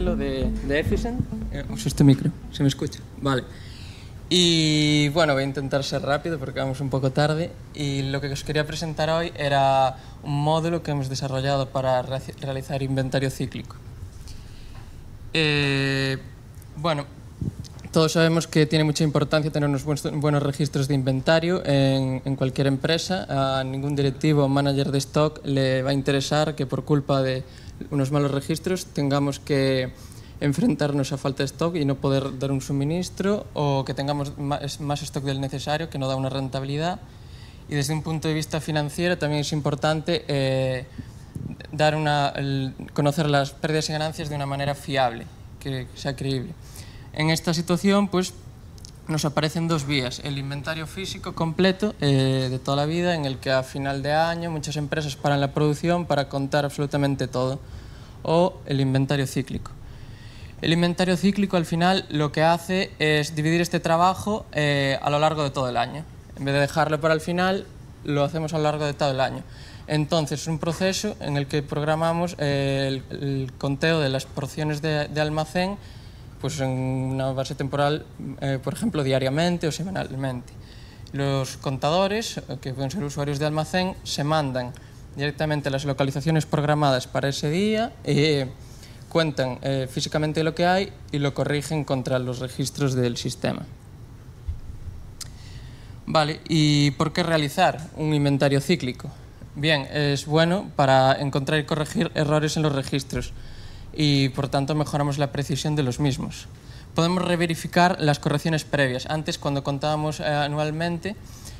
de, de Efficient. Eh, este micro, se me escucha. Vale. Y bueno, voy a intentar ser rápido porque vamos un poco tarde. Y lo que os quería presentar hoy era un módulo que hemos desarrollado para realizar inventario cíclico. Eh, bueno, todos sabemos que tiene mucha importancia tener unos buenos registros de inventario en, en, cualquier empresa. A ningún directivo o manager de stock le va a interesar que por culpa de unos malos registros, tengamos que enfrentarnos a falta de stock y no poder dar un suministro o que tengamos más, stock del necesario, que no da una rentabilidad. Y desde un punto de vista financiero también es importante eh, dar una, conocer las pérdidas y ganancias de una manera fiable, que sea creíble. En esta situación, pues nos aparecen dos vías, el inventario físico completo eh, de toda la vida, en el que a final de año muchas empresas paran la producción para contar absolutamente todo, o el inventario cíclico. El inventario cíclico al final lo que hace es dividir este trabajo eh, a lo largo de todo el año. En vez de dejarlo para el final, lo hacemos a lo largo de todo el año. Entonces es un proceso en el que programamos eh, el, conteo de las porciones de almacén pues en una base temporal, eh, por ejemplo, diariamente o semanalmente. Los contadores, eh, que pueden ser usuarios de almacén, se mandan directamente las localizaciones programadas para ese día, eh, cuentan físicamente lo que hay y lo corrigen contra los registros del sistema. Vale, ¿y por qué realizar un inventario cíclico? Bien, es bueno para encontrar y corregir errores en los registros, y por tanto mejoramos la precisión de los mismos. Podemos reverificar las correcciones previas. Antes, cuando contábamos eh, anualmente,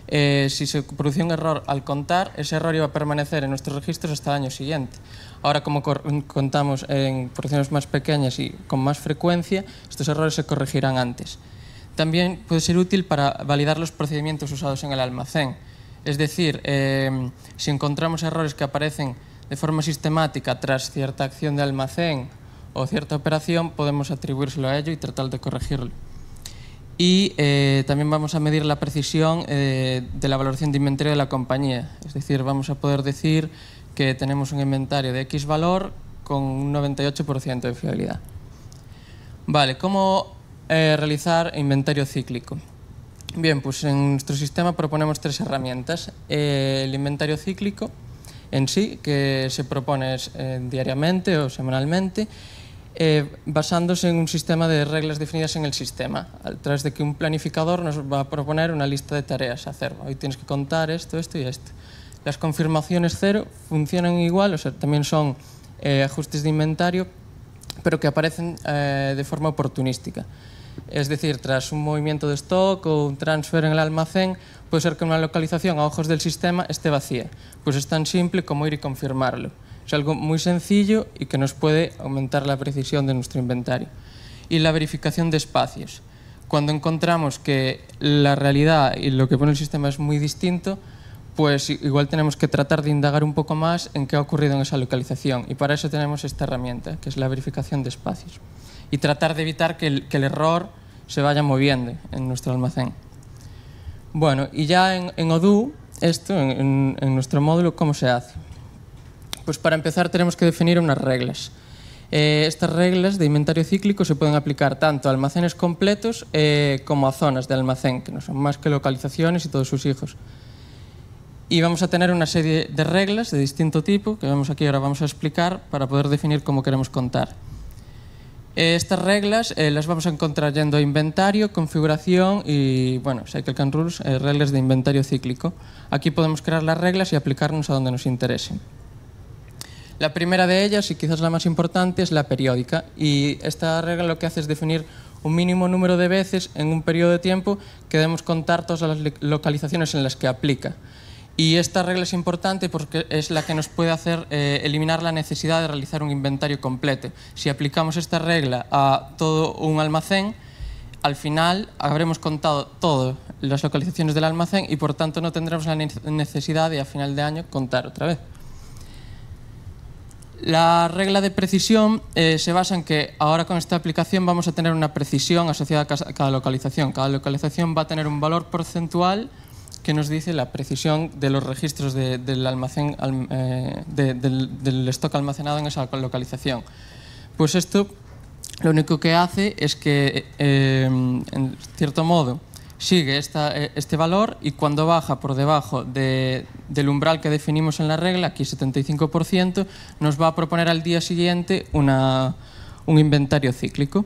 eh, si se producía un error al contar, ese error iba a permanecer en nuestros registros hasta el año siguiente. Ahora, como contamos en porciones más pequeñas y con más frecuencia, estos errores se corregirán antes. También puede ser útil para validar los procedimientos usados en el almacén. Es decir, eh, si encontramos errores que aparecen de forma sistemática tras cierta acción de almacén o cierta operación, podemos atribuírselo a ello y tratar de corregirlo. Y eh, también vamos a medir la precisión eh, de la valoración de inventario de la compañía. Es decir, vamos a poder decir que tenemos un inventario de X valor con un 98% de fiabilidad. Vale, ¿cómo eh, realizar inventario cíclico? Bien, pues en nuestro sistema proponemos tres herramientas. el inventario cíclico, en sí que se propone eh, diariamente o semanalmente eh, basándose en un sistema de reglas definidas en el sistema, tras de que un planificador nos va a proponer una lista de tareas a hacer. Hoy tienes que contar esto, esto y esto. Las confirmaciones cero funcionan igual, o sea, también son eh, ajustes de inventario, pero que aparecen de forma oportunística. Es decir, tras un movimiento de stock o un transfer en el almacén, puede ser que una localización a ojos del sistema esté vacía. Pues es tan simple como ir y confirmarlo. Es algo muy sencillo y que nos puede aumentar la precisión de nuestro inventario. Y la verificación de espacios. Cuando encontramos que la realidad y lo que pone el sistema es muy distinto, pues igual tenemos que tratar de indagar un poco más en qué ha ocurrido en esa localización. Y para eso tenemos esta herramienta, que es la verificación de espacios y tratar de evitar que el, error se vaya moviendo en nuestro almacén. Bueno, y ya en, en Odoo, esto, en, nuestro módulo, ¿cómo se hace? Pues para empezar tenemos que definir unas reglas. Eh, estas reglas de inventario cíclico se pueden aplicar tanto a almacenes completos eh, como a zonas de almacén, que no son más que localizaciones y todos sus hijos. Y vamos a tener una serie de reglas de distinto tipo que vemos aquí ahora vamos a explicar para poder definir cómo queremos contar. Eh, estas reglas eh, las vamos a encontrar yendo a inventario, configuración y, bueno, Cycle Rules, eh, reglas de inventario cíclico. Aquí podemos crear las reglas y aplicarnos a donde nos interesen. La primera de ellas, y quizás la más importante, es la periódica. Y esta regla lo que hace es definir un mínimo número de veces en un periodo de tiempo que debemos contar todas las localizaciones en las que aplica. Y esta regla es importante porque es la que nos puede hacer eh, eliminar la necesidad de realizar un inventario completo. Si aplicamos esta regla a todo un almacén, al final habremos contado todas las localizaciones del almacén y por tanto no tendremos la necesidad de a final de año contar otra vez. La regla de precisión eh, se basa en que ahora con esta aplicación vamos a tener una precisión asociada a cada localización. Cada localización va a tener un valor porcentual que nos dice la precisión de los registros del, almacén, eh, del, stock almacenado en esa localización. Pues esto lo único que hace es que, eh, en cierto modo, sigue eh, este valor y cuando baja por debajo del umbral que definimos en la regla, aquí 75%, nos va a proponer al día siguiente un inventario cíclico.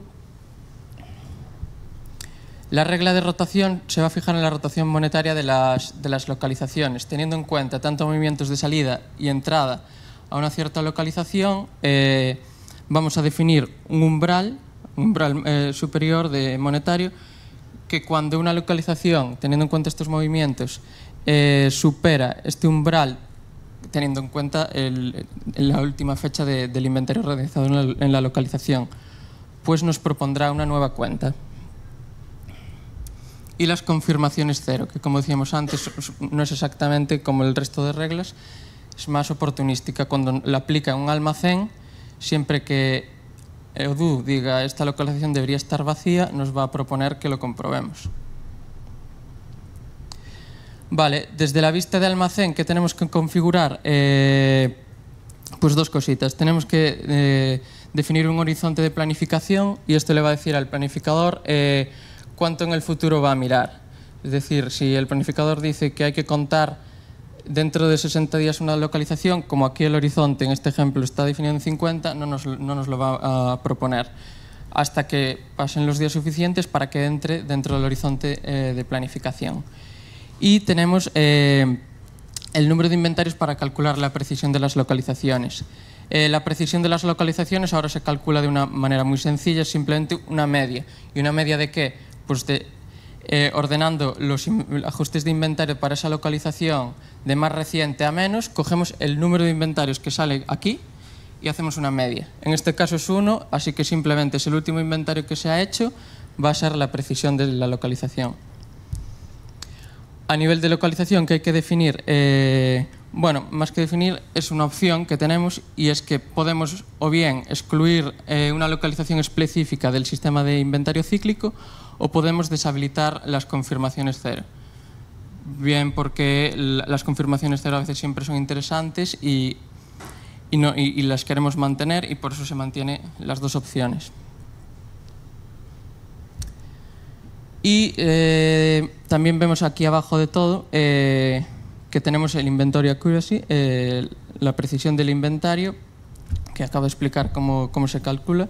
La regla de rotación se va a fijar en la rotación monetaria de las, localizaciones, teniendo en cuenta tanto movimientos de salida y entrada a una cierta localización, eh, vamos a definir un umbral, umbral eh, superior de monetario, que cuando una localización, teniendo en cuenta estos movimientos, eh, supera este umbral, teniendo en cuenta la última fecha del inventario realizado en la, en la localización, pues nos propondrá una nueva cuenta y las confirmaciones cero, que como decíamos antes no es exactamente como el resto de reglas, es más oportunística cuando la aplica un almacén, siempre que Odoo diga esta localización debería estar vacía, nos va a proponer que lo comprobemos. Vale, desde la vista de almacén, ¿qué tenemos que configurar? Eh, pues dos cositas. Tenemos que eh, definir un horizonte de planificación y esto le va a decir al planificador... Eh, cuánto en el futuro va a mirar. Es decir, si el planificador dice que hay que contar dentro de 60 días una localización, como aquí el horizonte en este ejemplo está definido en 50, no nos, lo va a proponer hasta que pasen los días suficientes para que entre dentro del horizonte eh, de planificación. Y tenemos eh, el número de inventarios para calcular la precisión de las localizaciones. Eh, la precisión de las localizaciones ahora se calcula de una manera muy sencilla, es simplemente una media. ¿Y una media de qué? pues eh, ordenando los ajustes de inventario para esa localización de más reciente a menos, cogemos el número de inventarios que sale aquí y hacemos una media. En este caso es uno, así que simplemente es el último inventario que se ha hecho, va a ser la precisión de la localización. A nivel de localización que hay que definir eh, bueno, más que definir, es una opción que tenemos y es que podemos o bien excluir eh, una localización específica del sistema de inventario cíclico o podemos deshabilitar las confirmaciones cero. Bien porque las confirmaciones cero a veces siempre son interesantes y, las queremos mantener y por eso se mantiene las dos opciones. Y eh, también vemos aquí abajo de todo... Eh, que tenemos el inventory accuracy, eh, la precisión del inventario, que acabo de explicar cómo, se calcula.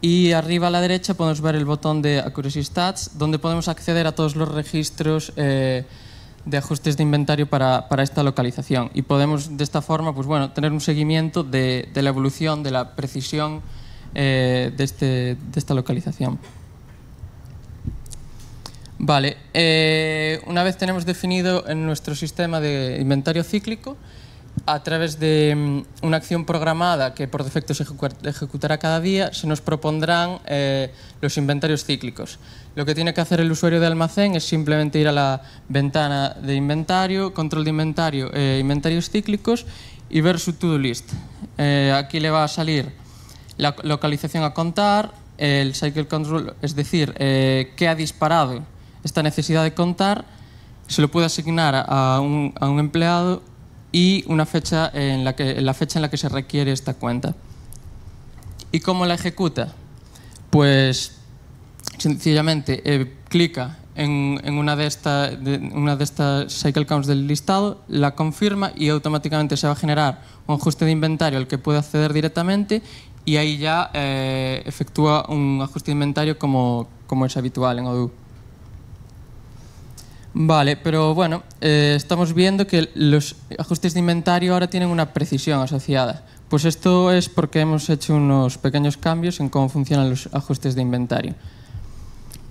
Y arriba a la derecha podemos ver el botón de Accuracy Stats, donde podemos acceder a todos los registros eh, de ajustes de inventario para, esta localización. Y podemos de esta forma pues, bueno, tener un seguimiento de, la evolución, de la precisión eh, este, de esta localización. Vale, eh, una vez tenemos definido en nuestro sistema de inventario cíclico, a través de mm, una acción programada que por defecto se ejecutará cada día, se nos propondrán eh, los inventarios cíclicos. Lo que tiene que hacer el usuario de almacén es simplemente ir a la ventana de inventario, control de inventario, eh, inventarios cíclicos y ver su to-do list. aquí le va a salir la localización a contar, el cycle control, es decir, qué ha disparado esta necesidad de contar se lo puede asignar a un, empleado y una fecha en la, que, la fecha en la que se requiere esta cuenta. ¿Y cómo la ejecuta? Pues sencillamente eh, clica en, una, de estas una de estas cycle counts del listado, la confirma y automáticamente se va a generar un ajuste de inventario al que puede acceder directamente y ahí ya eh, efectúa un ajuste de inventario como, como es habitual en Odoo. Vale, pero bueno, eh, estamos viendo que los ajustes de inventario ahora tienen una precisión asociada. Pues esto es porque hemos hecho unos pequeños cambios en cómo funcionan los ajustes de inventario.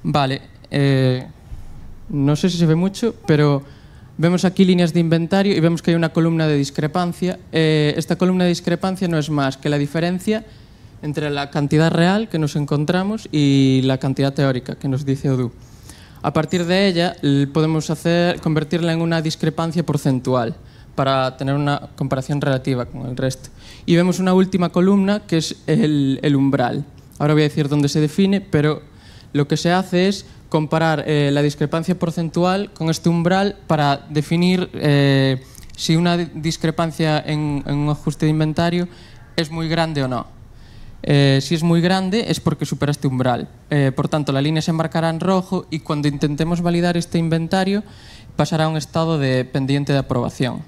Vale, eh, no sé si se ve mucho, pero vemos aquí líneas de inventario y vemos que hay una columna de discrepancia. Eh, esta columna de discrepancia no es más que la diferencia entre la cantidad real que nos encontramos y la cantidad teórica que nos dice Odoo. A partir de ella podemos hacer, convertirla en una discrepancia porcentual para tener una comparación relativa con el resto. Y vemos una última columna que es el, umbral. Ahora voy a decir dónde se define, pero lo que se hace es comparar eh, la discrepancia porcentual con este umbral para definir eh, si una discrepancia en un ajuste de inventario es muy grande o no. Eh, si es muy grande es porque supera este umbral. Eh, por tanto, la línea se marcará en rojo y cuando intentemos validar este inventario pasará a un estado de pendiente de aprobación.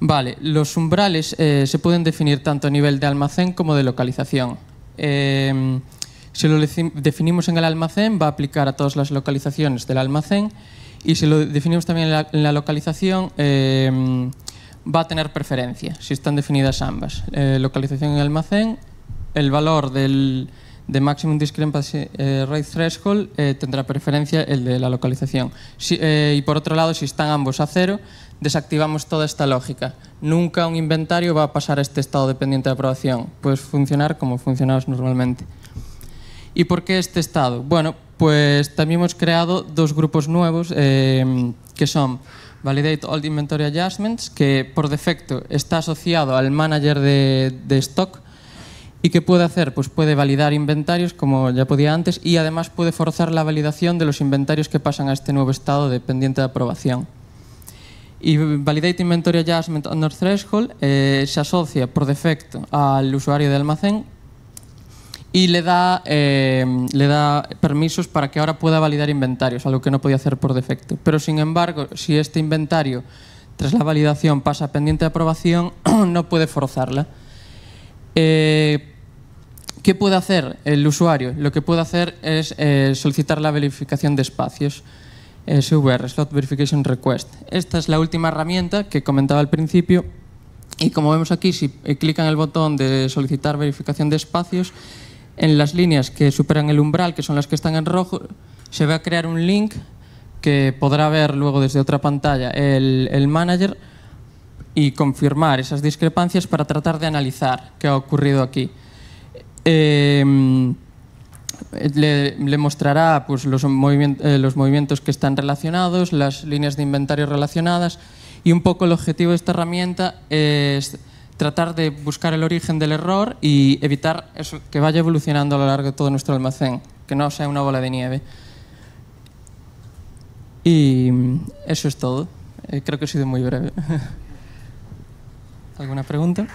Vale, los umbrales eh, se pueden definir tanto a nivel de almacén como de localización. Em, si lo definimos en el almacén, va a aplicar a todas las localizaciones del almacén y si lo definimos también en la localización, em, va a tener preferencia si están definidas ambas. Eh, localización en almacén, el valor del, de Maximum Discrepancy eh, Rate Threshold eh, tendrá preferencia el de la localización. y por otro lado, si están ambos a cero, desactivamos toda esta lógica. Nunca un inventario va a pasar a este estado dependiente de aprobación. Puedes funcionar como funcionabas normalmente. ¿Y por qué este estado? Bueno, pues también hemos creado dos grupos nuevos que son Validate All Inventory Adjustments, que por defecto está asociado al manager de, stock y que puede hacer, pues puede validar inventarios como ya podía antes y además puede forzar la validación de los inventarios que pasan a este nuevo estado de pendiente de aprobación. Y Validate Inventory Adjustment Under Threshold eh, se asocia por defecto al usuario de almacén y le da, eh, le da permisos para que ahora pueda validar inventarios, algo que no podía hacer por defecto. Pero sin embargo, si este inventario, tras la validación, pasa pendiente de aprobación, no puede forzarla. Eh, ¿Qué puede hacer el usuario? Lo que puede hacer es eh, solicitar la verificación de espacios, SVR, Slot Verification Request. Esta es la última herramienta que comentaba al principio y como vemos aquí, si clican el botón de solicitar verificación de espacios, en las líneas que superan el umbral, que son las que están en rojo, se va a crear un link que podrá ver luego desde otra pantalla el, manager y confirmar esas discrepancias para tratar de analizar qué ha ocurrido aquí. Em, le, mostrará pues, los, movimientos, eh, los, movimientos que están relacionados, las líneas de inventario relacionadas y un poco el objetivo de esta herramienta es tratar de buscar el origen del error y evitar eso, que vaya evolucionando a lo largo de todo nuestro almacén, que no sea una bola de nieve. Y mm, eso es todo. Eh, creo que he sido muy breve. ¿Alguna pregunta?